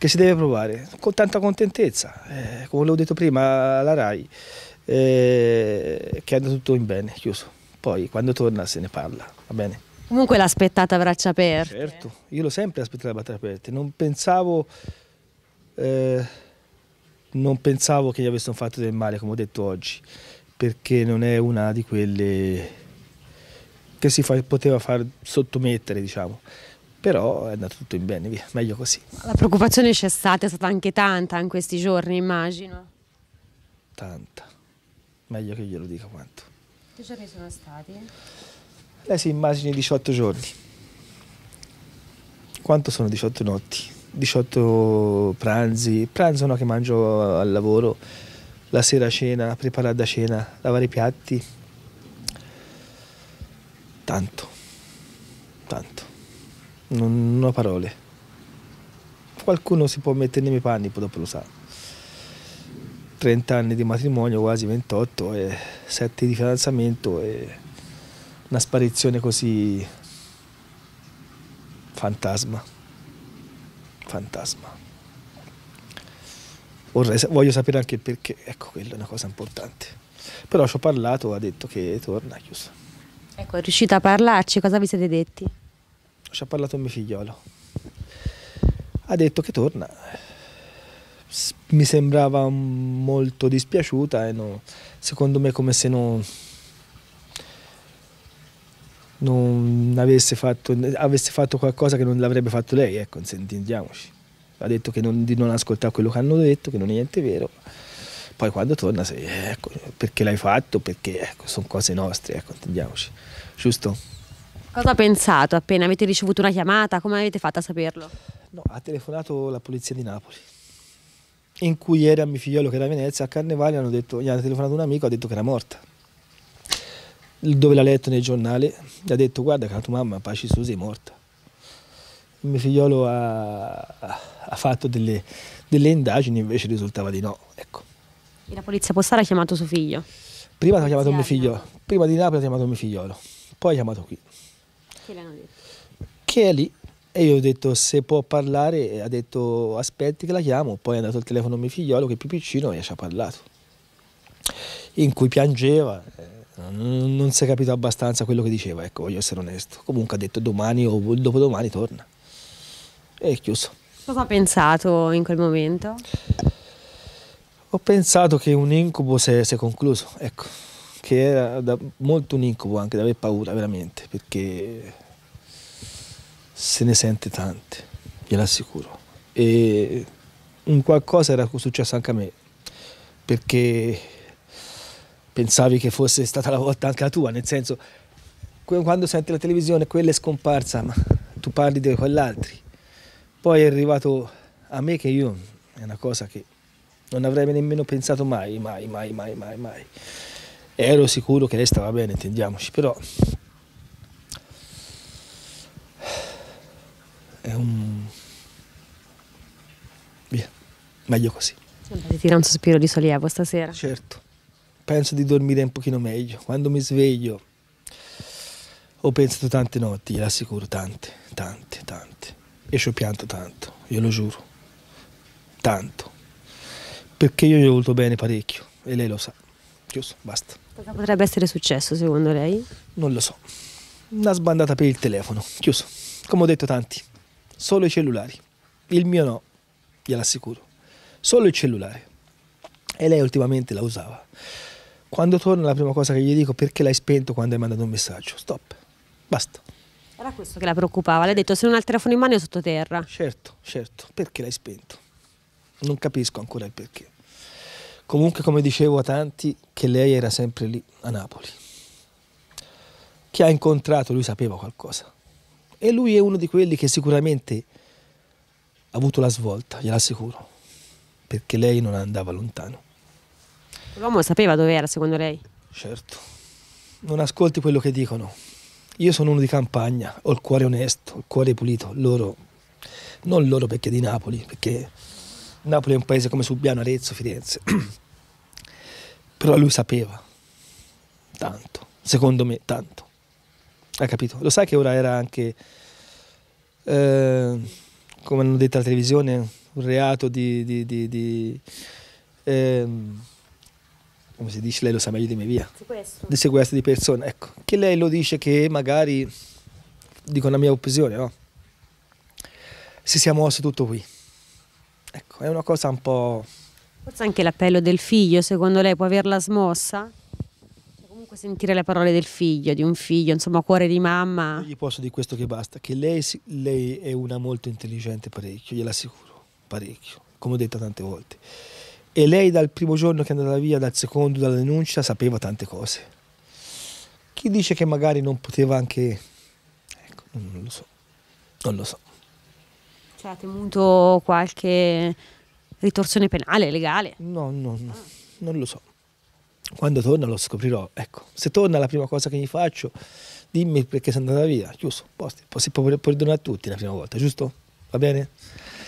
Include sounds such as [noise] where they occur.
che si deve provare con tanta contentezza, eh, come l'ho detto prima alla RAI, eh, che è andato tutto in bene, chiuso. Poi quando torna se ne parla, va bene? Comunque l'aspettata a braccia aperte. Certo, io l'ho sempre aspettata a braccia aperte, non pensavo, eh, non pensavo che gli avessero fatto del male, come ho detto oggi, perché non è una di quelle che si fa, poteva far sottomettere, diciamo però è andato tutto in bene, via, meglio così. La preoccupazione c'è stata, è stata anche tanta in questi giorni, immagino. Tanta, meglio che glielo dica quanto. Che giorni sono stati? Lei eh si immagini 18 giorni. Quanto sono 18 notti? 18 pranzi, pranzo no che mangio al lavoro, la sera cena, preparare da cena, lavare i piatti. Tanto, tanto non, non ho parole. Qualcuno si può mettere nei miei panni, poi dopo lo sa. 30 anni di matrimonio, quasi 28, e 7 di fidanzamento e una sparizione così fantasma. Fantasma. Vorrei, voglio sapere anche il perché, ecco, quella è una cosa importante. Però ci ho parlato, ha detto che torna, chiusa. Ecco, è riuscito a parlarci, cosa vi siete detti? ci ha parlato mio figliolo, ha detto che torna. Mi sembrava molto dispiaciuta e no, secondo me come se non, non avesse, fatto, avesse fatto qualcosa che non l'avrebbe fatto lei, ecco, intendiamoci. Ha detto che non, di non ascoltare quello che hanno detto, che non è niente vero poi quando torna sei, ecco, perché l'hai fatto, perché ecco, sono cose nostre, ecco, intendiamoci, giusto? Cosa ha pensato appena avete ricevuto una chiamata? Come avete fatto a saperlo? No, ha telefonato la polizia di Napoli in cui era a mio figliolo che era a Venezia a Carnevale hanno detto, gli hanno telefonato un amico ha detto che era morta dove l'ha letto nel giornale gli ha detto guarda che la tua mamma paci Susi è morta il mio figliolo ha, ha fatto delle, delle, indagini invece risultava di no ecco. e la polizia postale ha chiamato suo figlio? prima ha chiamato mio figlio prima di Napoli ha chiamato mio figliolo poi ha chiamato qui che l'hanno detto? Che è lì. E io ho detto se può parlare, ha detto aspetti che la chiamo, poi è andato al telefono a mio figliolo che è più piccino e ci ha parlato, in cui piangeva, eh, non, non si è capito abbastanza quello che diceva, ecco voglio essere onesto, comunque ha detto domani o dopodomani torna e è chiuso. Cosa ha pensato in quel momento? Ho pensato che un incubo si è, si è concluso, ecco, che era da, molto un incubo anche, da aver paura veramente, perché se ne sente tante, gliel'assicuro. E un qualcosa era successo anche a me, perché pensavi che fosse stata la volta anche la tua, nel senso, quando senti la televisione, quella è scomparsa, ma tu parli di quell'altro. Poi è arrivato a me che io, è una cosa che non avrei nemmeno pensato mai, mai, mai, mai, mai, mai. Ero sicuro che lei stava bene, intendiamoci, però è un... Via, meglio così. Andate tira un sospiro di sollievo stasera. Certo, penso di dormire un pochino meglio. Quando mi sveglio ho pensato tante notti, gliel'assicuro, tante, tante, tante. E ci ho pianto tanto, glielo giuro. Tanto. Perché io gli ho voluto bene parecchio e lei lo sa. Chiuso, basta. Cosa potrebbe essere successo secondo lei? Non lo so. Una sbandata per il telefono, chiuso. Come ho detto tanti solo i cellulari. Il mio no, gliel'assicuro. Solo il cellulare. E lei ultimamente la usava. Quando torna la prima cosa che gli dico perché l'hai spento quando hai mandato un messaggio. Stop. Basta. Era questo che la preoccupava. Le ha detto se non ha il telefono in mano è sottoterra. Certo, certo. Perché l'hai spento? Non capisco ancora il perché. Comunque, come dicevo a tanti, che lei era sempre lì a Napoli. Chi ha incontrato lui sapeva qualcosa. E lui è uno di quelli che sicuramente ha avuto la svolta, gliel'assicuro, perché lei non andava lontano. L'uomo sapeva dove era, secondo lei? Certo. Non ascolti quello che dicono. Io sono uno di campagna, ho il cuore onesto, il cuore pulito. Loro, non loro perché di Napoli, perché Napoli è un paese come Subiano, Arezzo, Firenze. [clears throat] Però lui sapeva, tanto, secondo me, tanto. Hai capito? Lo sai che ora era anche, eh, come hanno detto la televisione, un reato di... di, di, di ehm, come si dice, lei lo sa meglio di me, via. Sequestro. Di sequestro di persone, ecco. Che lei lo dice che magari, dico la mia opinione, no? Si sia mosso tutto qui. Ecco, è una cosa un po'... Forse anche l'appello del figlio, secondo lei, può averla smossa? sentire le parole del figlio, di un figlio, insomma, cuore di mamma. Io Gli posso dire questo che basta, che lei, lei è una molto intelligente parecchio, gliela assicuro, parecchio, come ho detto tante volte. E lei dal primo giorno che è andata via, dal secondo, dalla denuncia, sapeva tante cose. Chi dice che magari non poteva anche... Ecco, non lo so, non lo so. Cioè, ha temuto qualche ritorsione penale, legale? No, no, no, non lo so. Quando torna lo scoprirò. Ecco, se torna la prima cosa che gli faccio, dimmi perché sei andata via, giusto? Posti, si può perdonare a tutti la prima volta, giusto? Va bene?